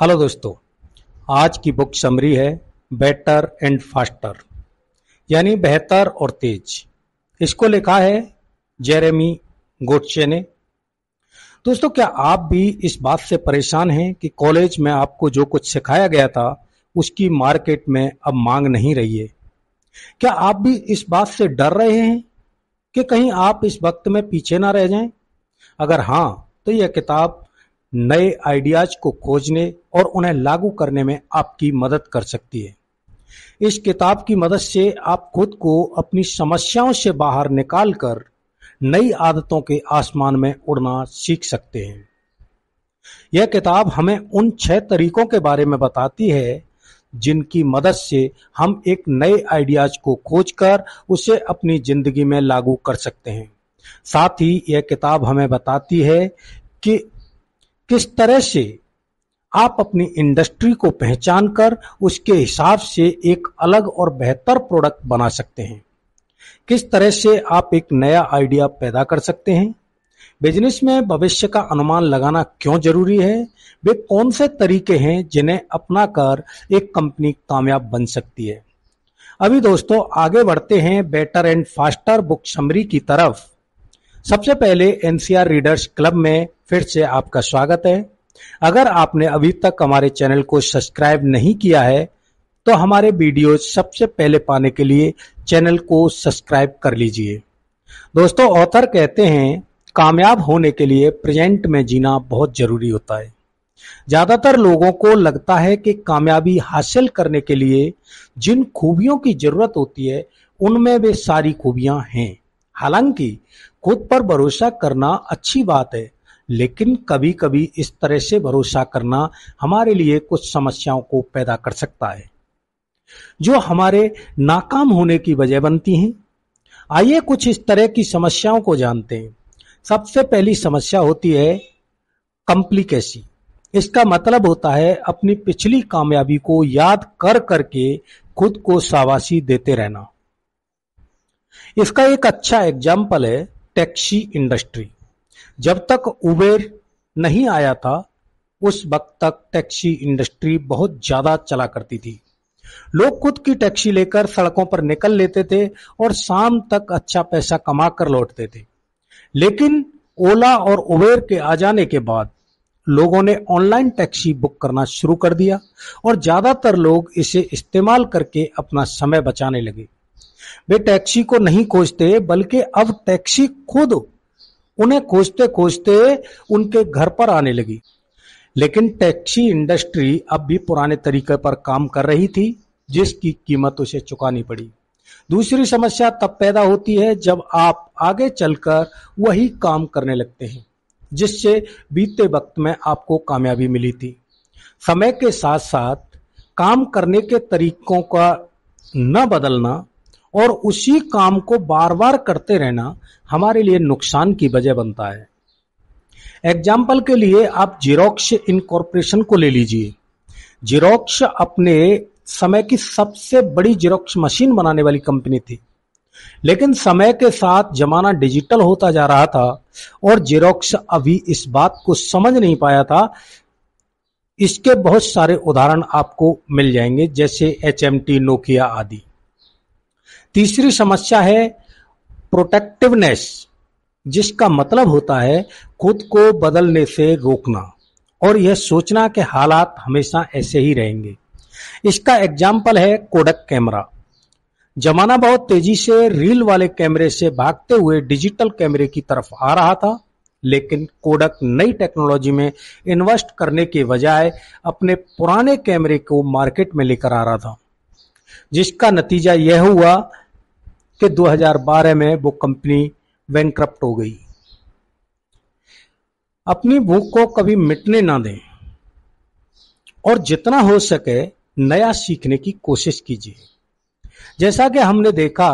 Hello दोस्तों आज की बुक समरी है बेटर एंड फास्टर यानी बेहतर और तेज इसको लिखा है जेरेमी गोटचे ने दोस्तों क्या आप भी इस बात से परेशान हैं कि कॉलेज में आपको जो कुछ सिखाया गया था उसकी मार्केट में अब मांग नहीं रही है क्या आप भी इस बात से डर रहे हैं कि कहीं आप इस वक्त में पीछे ना रह जाएं अगर हाँ तो यह किताब नए आइडियाज को खोजने और उन्हें लागू करने में आपकी मदद कर सकती है इस किताब की मदद से आप खुद को अपनी समस्याओं से बाहर निकालकर नई आदतों के आसमान में उड़ना सीख सकते हैं यह किताब हमें उन छह तरीकों के बारे में बताती है जिनकी मदद से हम एक नए आइडियाज को खोजकर उसे अपनी जिंदगी में लागू कर सकते हैं साथ ही यह किताब हमें बताती है कि किस तरह से आप अपनी इंडस्ट्री को पहचान कर उसके हिसाब से एक अलग और बेहतर प्रोडक्ट बना सकते हैं किस तरह से आप एक नया आइडिया पैदा कर सकते हैं बिजनेस में भविष्य का अनुमान लगाना क्यों जरूरी है वे कौन से तरीके हैं जिन्हें अपना कर एक कंपनी कामयाब बन सकती है अभी दोस्तों आगे बढ़ते हैं better and faster book summary की तरफ सबसे पहले एनसीआर रीडर्स क्लब में फिर से आपका स्वागत है अगर आपने अभी तक हमारे चैनल को सब्सक्राइब नहीं किया है तो हमारे वीडियो सबसे पहले पाने के लिए चैनल को सब्सक्राइब कर लीजिए दोस्तों ऑथर कहते हैं कामयाब होने के लिए प्रेजेंट में जीना बहुत जरूरी होता है ज्यादातर लोगों को लगता है कि कामयाबी हासिल करने के लिए जिन खूबियों की जरूरत होती है उनमें वे सारी खूबियां हैं हालांकि खुद पर भरोसा करना अच्छी बात है लेकिन कभी कभी इस तरह से भरोसा करना हमारे लिए कुछ समस्याओं को पैदा कर सकता है जो हमारे नाकाम होने की वजह बनती हैं आइए कुछ इस तरह की समस्याओं को जानते हैं सबसे पहली समस्या होती है कॉम्प्लिकेसी इसका मतलब होता है अपनी पिछली कामयाबी को याद कर करके खुद को शाबाशी देते रहना इसका एक अच्छा एग्जाम्पल है टैक्सी इंडस्ट्री जब तक उबेर नहीं आया था उस वक्त तक टैक्सी इंडस्ट्री बहुत ज्यादा चला करती थी लोग खुद की टैक्सी लेकर सड़कों पर निकल लेते थे और शाम तक अच्छा पैसा कमा कर लौटते थे लेकिन ओला और उबेर के आ जाने के बाद लोगों ने ऑनलाइन टैक्सी बुक करना शुरू कर दिया और ज्यादातर लोग इसे इस्तेमाल करके अपना समय बचाने लगे वे टैक्सी को नहीं खोजते बल्कि अब टैक्सी खुद उन्हें खोजते खोजते उनके घर पर आने लगी लेकिन टैक्सी इंडस्ट्री अब भी पुराने तरीके पर काम कर रही थी जिसकी कीमत उसे चुकानी पड़ी दूसरी समस्या तब पैदा होती है जब आप आगे चलकर वही काम करने लगते हैं जिससे बीते वक्त में आपको कामयाबी मिली थी समय के साथ साथ काम करने के तरीकों का न बदलना और उसी काम को बार बार करते रहना हमारे लिए नुकसान की वजह बनता है एग्जाम्पल के लिए आप जीरोक्स इनकॉर्पोरेशन को ले लीजिए जीरोक्स अपने समय की सबसे बड़ी जीरोक्स मशीन बनाने वाली कंपनी थी लेकिन समय के साथ जमाना डिजिटल होता जा रहा था और जेरोक्स अभी इस बात को समझ नहीं पाया था इसके बहुत सारे उदाहरण आपको मिल जाएंगे जैसे एच एम टी नोकिया आदि तीसरी समस्या है प्रोटेक्टिवनेस जिसका मतलब होता है खुद को बदलने से रोकना और यह सोचना के हालात हमेशा ऐसे ही रहेंगे इसका एग्जाम्पल है कोडक कैमरा जमाना बहुत तेजी से रील वाले कैमरे से भागते हुए डिजिटल कैमरे की तरफ आ रहा था लेकिन कोडक नई टेक्नोलॉजी में इन्वेस्ट करने के बजाय अपने पुराने कैमरे को मार्केट में लेकर आ रहा था जिसका नतीजा यह हुआ कि 2012 में वो कंपनी वैंक्रप्ट हो गई अपनी भूख को कभी मिटने ना दें और जितना हो सके नया सीखने की कोशिश कीजिए जैसा कि हमने देखा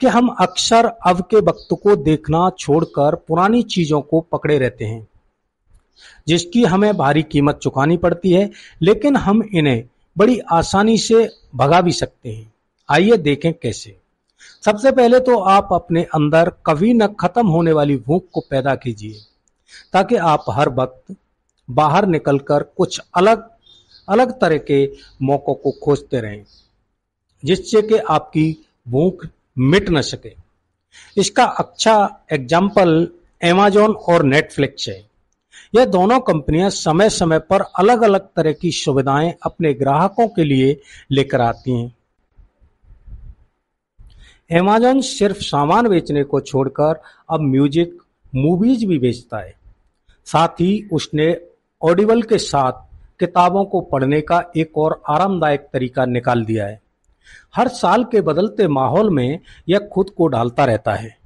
कि हम अक्सर अब के वक्त को देखना छोड़कर पुरानी चीजों को पकड़े रहते हैं जिसकी हमें भारी कीमत चुकानी पड़ती है लेकिन हम इन्हें बड़ी आसानी से भगा भी सकते हैं आइए देखें कैसे सबसे पहले तो आप अपने अंदर कभी न खत्म होने वाली भूख को पैदा कीजिए ताकि आप हर वक्त बाहर निकलकर कुछ अलग अलग तरह के मौक़ों को खोजते रहें जिससे कि आपकी भूख मिट न सके इसका अच्छा एग्जाम्पल एमेजॉन और नेटफ्लिक्स है यह दोनों कंपनियां समय समय पर अलग अलग तरह की सुविधाएं अपने ग्राहकों के लिए लेकर आती हैं एमेजन सिर्फ सामान बेचने को छोड़कर अब म्यूजिक मूवीज भी बेचता है साथ ही उसने ऑडिबल के साथ किताबों को पढ़ने का एक और आरामदायक तरीका निकाल दिया है हर साल के बदलते माहौल में यह खुद को डालता रहता है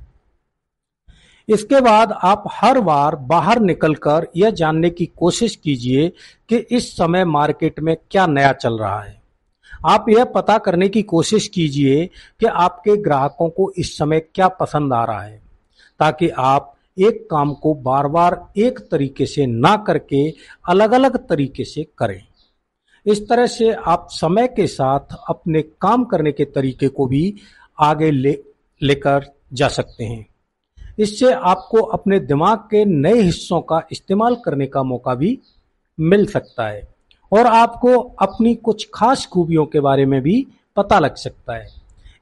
इसके बाद आप हर बार बाहर निकलकर यह जानने की कोशिश कीजिए कि इस समय मार्केट में क्या नया चल रहा है आप यह पता करने की कोशिश कीजिए कि आपके ग्राहकों को इस समय क्या पसंद आ रहा है ताकि आप एक काम को बार बार एक तरीके से ना करके अलग अलग तरीके से करें इस तरह से आप समय के साथ अपने काम करने के तरीके को भी आगे ले लेकर जा सकते हैं इससे आपको अपने दिमाग के नए हिस्सों का इस्तेमाल करने का मौका भी मिल सकता है और आपको अपनी कुछ खास खूबियों के बारे में भी पता लग सकता है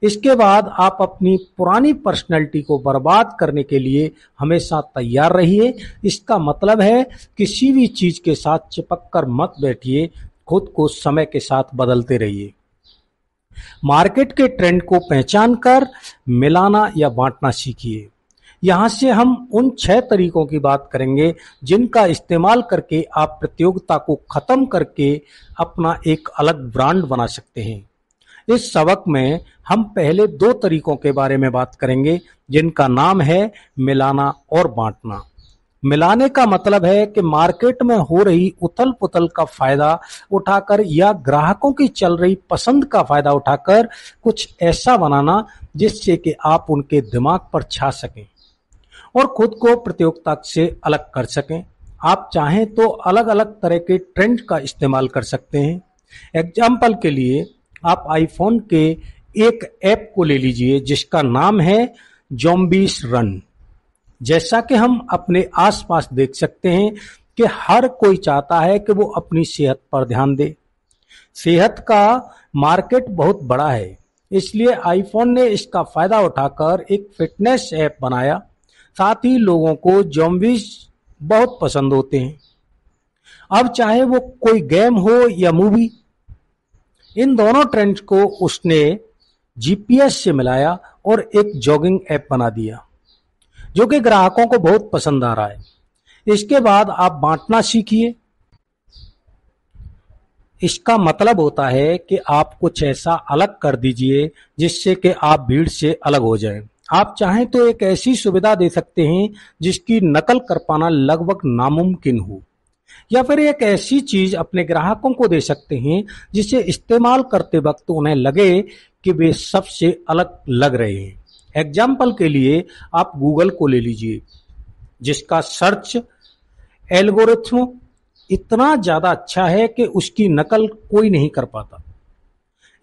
इसके बाद आप अपनी पुरानी पर्सनैलिटी को बर्बाद करने के लिए हमेशा तैयार रहिए इसका मतलब है किसी भी चीज़ के साथ चिपक कर मत बैठिए खुद को समय के साथ बदलते रहिए मार्केट के ट्रेंड को पहचान कर मिलाना या बांटना सीखिए यहाँ से हम उन छह तरीकों की बात करेंगे जिनका इस्तेमाल करके आप प्रतियोगिता को ख़त्म करके अपना एक अलग ब्रांड बना सकते हैं इस सबक में हम पहले दो तरीकों के बारे में बात करेंगे जिनका नाम है मिलाना और बांटना मिलाने का मतलब है कि मार्केट में हो रही उथल पुथल का फायदा उठाकर या ग्राहकों की चल रही पसंद का फायदा उठाकर कुछ ऐसा बनाना जिससे कि आप उनके दिमाग पर छा सकें और खुद को प्रतियोगिता से अलग कर सकें आप चाहें तो अलग अलग तरह के ट्रेंड का इस्तेमाल कर सकते हैं एग्जाम्पल के लिए आप आईफोन के एक ऐप को ले लीजिए जिसका नाम है जोम्बिस रन जैसा कि हम अपने आसपास देख सकते हैं कि हर कोई चाहता है कि वो अपनी सेहत पर ध्यान दे सेहत का मार्केट बहुत बड़ा है इसलिए आईफोन ने इसका फायदा उठाकर एक फिटनेस ऐप बनाया साथ ही लोगों को जॉम्बिस बहुत पसंद होते हैं अब चाहे वो कोई गेम हो या मूवी इन दोनों ट्रेंड को उसने जीपीएस से मिलाया और एक जॉगिंग ऐप बना दिया जो कि ग्राहकों को बहुत पसंद आ रहा है इसके बाद आप बांटना सीखिए इसका मतलब होता है कि आप कुछ ऐसा अलग कर दीजिए जिससे कि आप भीड़ से अलग हो जाएं। आप चाहें तो एक ऐसी सुविधा दे सकते हैं जिसकी नकल कर पाना लगभग नामुमकिन हो या फिर एक ऐसी चीज अपने ग्राहकों को दे सकते हैं जिसे इस्तेमाल करते वक्त उन्हें लगे कि वे सबसे अलग लग रहे हैं एग्जाम्पल के लिए आप गूगल को ले लीजिए जिसका सर्च एल्गोरिथम इतना ज़्यादा अच्छा है कि उसकी नकल कोई नहीं कर पाता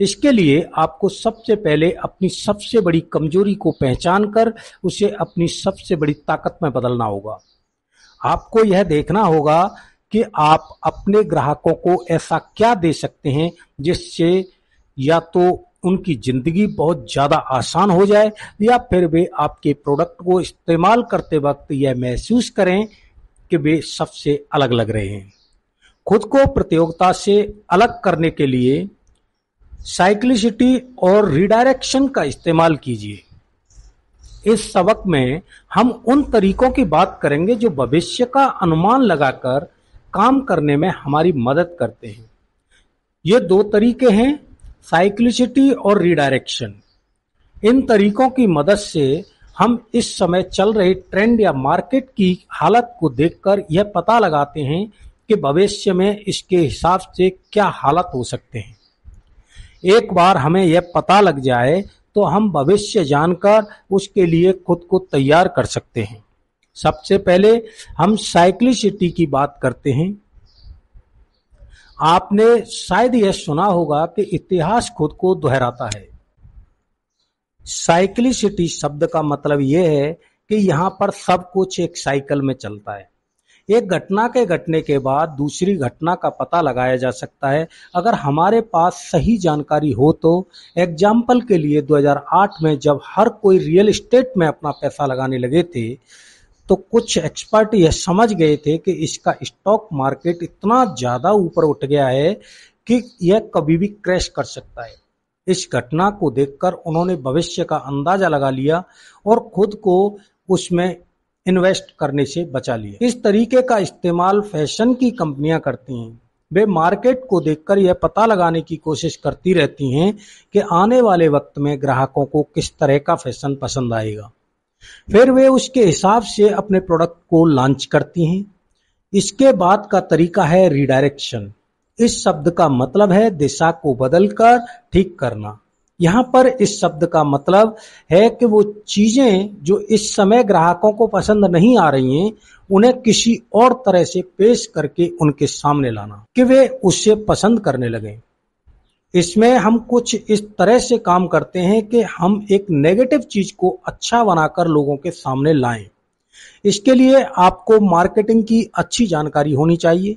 इसके लिए आपको सबसे पहले अपनी सबसे बड़ी कमजोरी को पहचान कर उसे अपनी सबसे बड़ी ताकत में बदलना होगा आपको यह देखना होगा कि आप अपने ग्राहकों को ऐसा क्या दे सकते हैं जिससे या तो उनकी ज़िंदगी बहुत ज़्यादा आसान हो जाए या फिर वे आपके प्रोडक्ट को इस्तेमाल करते वक्त यह महसूस करें कि वे सबसे अलग लग रहे हैं खुद को प्रतियोगिता से अलग करने के लिए साइक्लिसिटी और रिडायरेक्शन का इस्तेमाल कीजिए इस सबक में हम उन तरीकों की बात करेंगे जो भविष्य का अनुमान लगाकर काम करने में हमारी मदद करते हैं ये दो तरीके हैं साइक्लिसिटी और रिडायरेक्शन इन तरीकों की मदद से हम इस समय चल रहे ट्रेंड या मार्केट की हालत को देखकर यह पता लगाते हैं कि भविष्य में इसके हिसाब से क्या हालत हो सकते हैं एक बार हमें यह पता लग जाए तो हम भविष्य जानकर उसके लिए खुद को तैयार कर सकते हैं सबसे पहले हम साइक्लिसिटी की बात करते हैं आपने शायद यह सुना होगा कि इतिहास खुद को दोहराता है साइक्लिसिटी शब्द का मतलब यह है कि यहां पर सब कुछ एक साइकिल में चलता है एक घटना के घटने के बाद दूसरी घटना का पता लगाया जा सकता है अगर हमारे पास सही जानकारी हो तो एग्जाम्पल के लिए 2008 में जब हर कोई रियल इस्टेट में अपना पैसा लगाने लगे थे तो कुछ एक्सपर्ट यह समझ गए थे कि इसका स्टॉक मार्केट इतना ज़्यादा ऊपर उठ गया है कि यह कभी भी क्रैश कर सकता है इस घटना को देखकर उन्होंने भविष्य का अंदाजा लगा लिया और खुद को उसमें इन्वेस्ट करने से बचा लिए इस तरीके का इस्तेमाल फैशन की कंपनियां करती हैं वे मार्केट को देखकर यह पता लगाने की कोशिश करती रहती हैं कि आने वाले वक्त में ग्राहकों को किस तरह का फैशन पसंद आएगा फिर वे उसके हिसाब से अपने प्रोडक्ट को लॉन्च करती हैं इसके बाद का तरीका है रिडायरेक्शन इस शब्द का मतलब है दिशा को बदलकर ठीक करना यहाँ पर इस शब्द का मतलब है कि वो चीज़ें जो इस समय ग्राहकों को पसंद नहीं आ रही हैं उन्हें किसी और तरह से पेश करके उनके सामने लाना कि वे उससे पसंद करने लगे इसमें हम कुछ इस तरह से काम करते हैं कि हम एक नेगेटिव चीज को अच्छा बनाकर लोगों के सामने लाएं इसके लिए आपको मार्केटिंग की अच्छी जानकारी होनी चाहिए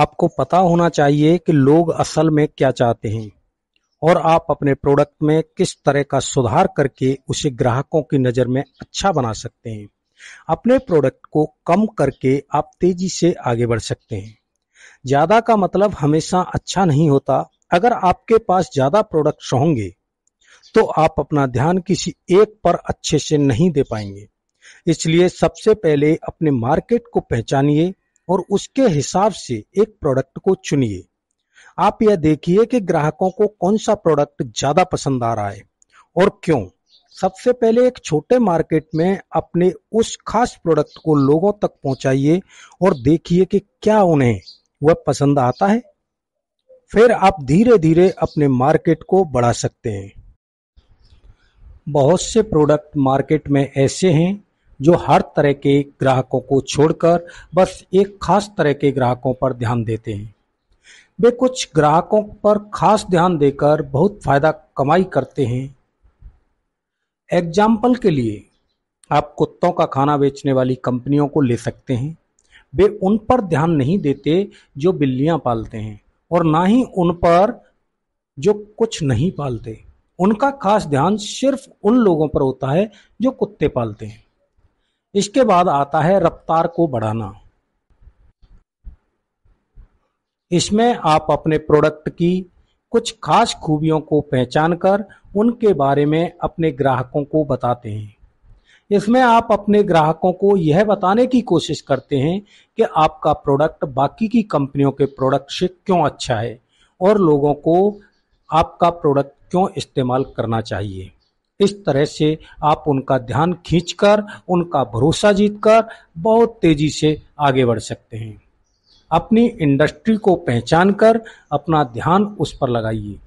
आपको पता होना चाहिए कि लोग असल में क्या चाहते हैं और आप अपने प्रोडक्ट में किस तरह का सुधार करके उसे ग्राहकों की नज़र में अच्छा बना सकते हैं अपने प्रोडक्ट को कम करके आप तेजी से आगे बढ़ सकते हैं ज़्यादा का मतलब हमेशा अच्छा नहीं होता अगर आपके पास ज़्यादा प्रोडक्ट्स होंगे तो आप अपना ध्यान किसी एक पर अच्छे से नहीं दे पाएंगे इसलिए सबसे पहले अपने मार्केट को पहचानिए और उसके हिसाब से एक प्रोडक्ट को चुनिए आप यह देखिए कि ग्राहकों को कौन सा प्रोडक्ट ज़्यादा पसंद आ रहा है और क्यों सबसे पहले एक छोटे मार्केट में अपने उस खास प्रोडक्ट को लोगों तक पहुंचाइए और देखिए कि क्या उन्हें वह पसंद आता है फिर आप धीरे धीरे अपने मार्केट को बढ़ा सकते हैं बहुत से प्रोडक्ट मार्केट में ऐसे हैं जो हर तरह के ग्राहकों को छोड़कर बस एक खास तरह के ग्राहकों पर ध्यान देते हैं वे कुछ ग्राहकों पर खास ध्यान देकर बहुत फायदा कमाई करते हैं एग्जाम्पल के लिए आप कुत्तों का खाना बेचने वाली कंपनियों को ले सकते हैं वे उन पर ध्यान नहीं देते जो बिल्लियां पालते हैं और ना ही उन पर जो कुछ नहीं पालते उनका खास ध्यान सिर्फ उन लोगों पर होता है जो कुत्ते पालते हैं इसके बाद आता है रफ्तार को बढ़ाना इसमें आप अपने प्रोडक्ट की कुछ खास खूबियों को पहचान कर उनके बारे में अपने ग्राहकों को बताते हैं इसमें आप अपने ग्राहकों को यह बताने की कोशिश करते हैं कि आपका प्रोडक्ट बाकी की कंपनियों के प्रोडक्ट से क्यों अच्छा है और लोगों को आपका प्रोडक्ट क्यों इस्तेमाल करना चाहिए इस तरह से आप उनका ध्यान खींचकर उनका भरोसा जीतकर बहुत तेजी से आगे बढ़ सकते हैं अपनी इंडस्ट्री को पहचान कर अपना ध्यान उस पर लगाइए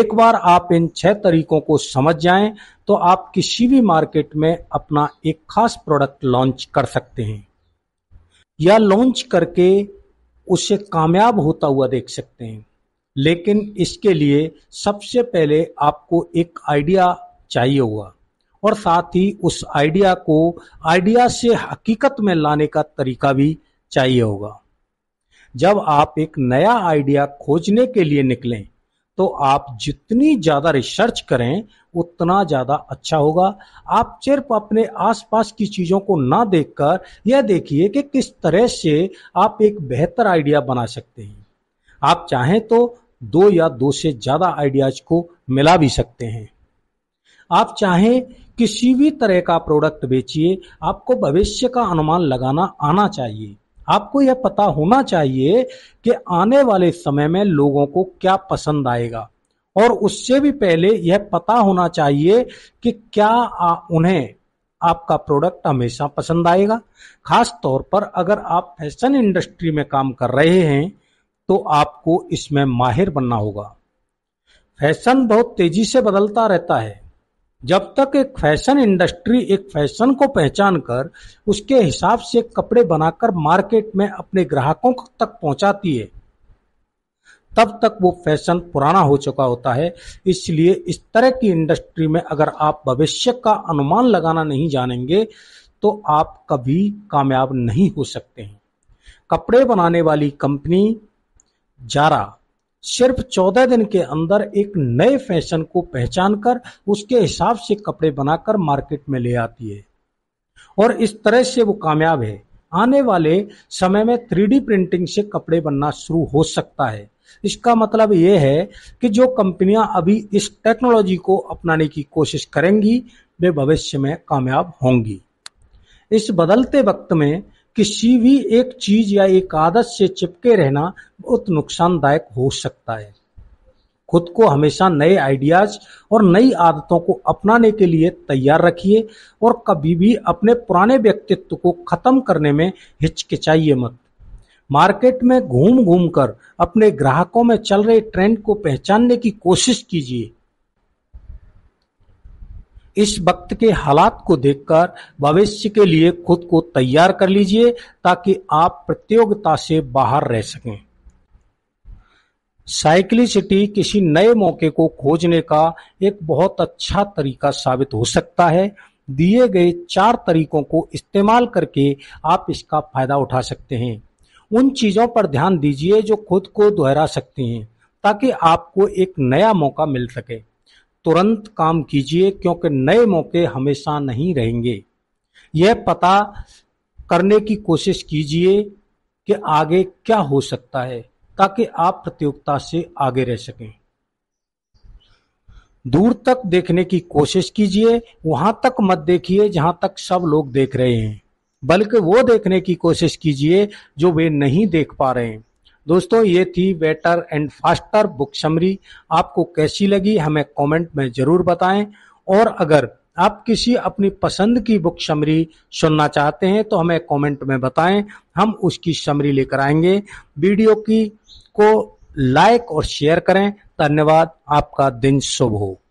एक बार आप इन छह तरीकों को समझ जाएं तो आप किसी भी मार्केट में अपना एक खास प्रोडक्ट लॉन्च कर सकते हैं या लॉन्च करके उसे कामयाब होता हुआ देख सकते हैं लेकिन इसके लिए सबसे पहले आपको एक आइडिया चाहिए होगा और साथ ही उस आइडिया को आइडिया से हकीकत में लाने का तरीका भी चाहिए होगा जब आप एक नया आइडिया खोजने के लिए निकलें तो आप जितनी ज़्यादा रिसर्च करें उतना ज़्यादा अच्छा होगा आप सिर्फ अपने आसपास की चीज़ों को ना देखकर यह देखिए कि किस तरह से आप एक बेहतर आइडिया बना सकते हैं आप चाहें तो दो या दो से ज़्यादा आइडियाज को मिला भी सकते हैं आप चाहें किसी भी तरह का प्रोडक्ट बेचिए आपको भविष्य का अनुमान लगाना आना चाहिए आपको यह पता होना चाहिए कि आने वाले समय में लोगों को क्या पसंद आएगा और उससे भी पहले यह पता होना चाहिए कि क्या आ, उन्हें आपका प्रोडक्ट हमेशा पसंद आएगा खास तौर पर अगर आप फैशन इंडस्ट्री में काम कर रहे हैं तो आपको इसमें माहिर बनना होगा फैशन बहुत तेजी से बदलता रहता है जब तक एक फैशन इंडस्ट्री एक फैशन को पहचान कर उसके हिसाब से कपड़े बनाकर मार्केट में अपने ग्राहकों तक पहुंचाती है तब तक वो फैशन पुराना हो चुका होता है इसलिए इस तरह की इंडस्ट्री में अगर आप भविष्य का अनुमान लगाना नहीं जानेंगे तो आप कभी कामयाब नहीं हो सकते हैं कपड़े बनाने वाली कंपनी जारा सिर्फ चौदह दिन के अंदर एक नए फैशन को पहचान कर उसके हिसाब से कपड़े बनाकर मार्केट में ले आती है और इस तरह से वो कामयाब है आने वाले समय में थ्री प्रिंटिंग से कपड़े बनना शुरू हो सकता है इसका मतलब ये है कि जो कंपनियां अभी इस टेक्नोलॉजी को अपनाने की कोशिश करेंगी वे भविष्य में कामयाब होंगी इस बदलते वक्त में किसी भी एक चीज या एक आदत से चिपके रहना बहुत नुकसानदायक हो सकता है खुद को हमेशा नए आइडियाज और नई आदतों को अपनाने के लिए तैयार रखिए और कभी भी अपने पुराने व्यक्तित्व को खत्म करने में हिचकिचाइए मत मार्केट में घूम घूम कर अपने ग्राहकों में चल रहे ट्रेंड को पहचानने की कोशिश कीजिए इस वक्त के हालात को देखकर भविष्य के लिए खुद को तैयार कर लीजिए ताकि आप प्रतियोगिता से बाहर रह सकें साइक्लिसिटी किसी नए मौके को खोजने का एक बहुत अच्छा तरीका साबित हो सकता है दिए गए चार तरीकों को इस्तेमाल करके आप इसका फायदा उठा सकते हैं उन चीज़ों पर ध्यान दीजिए जो खुद को दोहरा सकते हैं ताकि आपको एक नया मौका मिल सके तुरंत काम कीजिए क्योंकि नए मौके हमेशा नहीं रहेंगे यह पता करने की कोशिश कीजिए कि आगे क्या हो सकता है ताकि आप प्रतियोगिता से आगे रह सकें दूर तक देखने की कोशिश कीजिए वहां तक मत देखिए जहां तक सब लोग देख रहे हैं बल्कि वो देखने की कोशिश कीजिए जो वे नहीं देख पा रहे हैं दोस्तों ये थी better and faster book summary आपको कैसी लगी हमें कमेंट में ज़रूर बताएं और अगर आप किसी अपनी पसंद की बुक समरी सुनना चाहते हैं तो हमें कमेंट में बताएं हम उसकी समरी लेकर आएंगे वीडियो की को लाइक और शेयर करें धन्यवाद आपका दिन शुभ हो